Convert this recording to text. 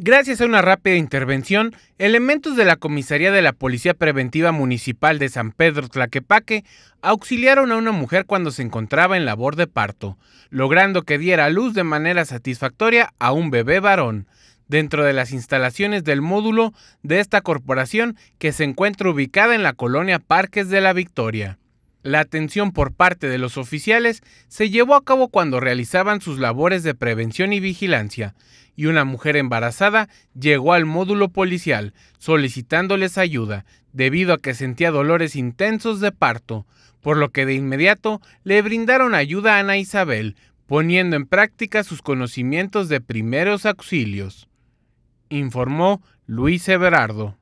Gracias a una rápida intervención, elementos de la comisaría de la Policía Preventiva Municipal de San Pedro Tlaquepaque auxiliaron a una mujer cuando se encontraba en labor de parto, logrando que diera luz de manera satisfactoria a un bebé varón, dentro de las instalaciones del módulo de esta corporación que se encuentra ubicada en la colonia Parques de la Victoria. La atención por parte de los oficiales se llevó a cabo cuando realizaban sus labores de prevención y vigilancia, y una mujer embarazada llegó al módulo policial solicitándoles ayuda, debido a que sentía dolores intensos de parto, por lo que de inmediato le brindaron ayuda a Ana Isabel, poniendo en práctica sus conocimientos de primeros auxilios, informó Luis Everardo.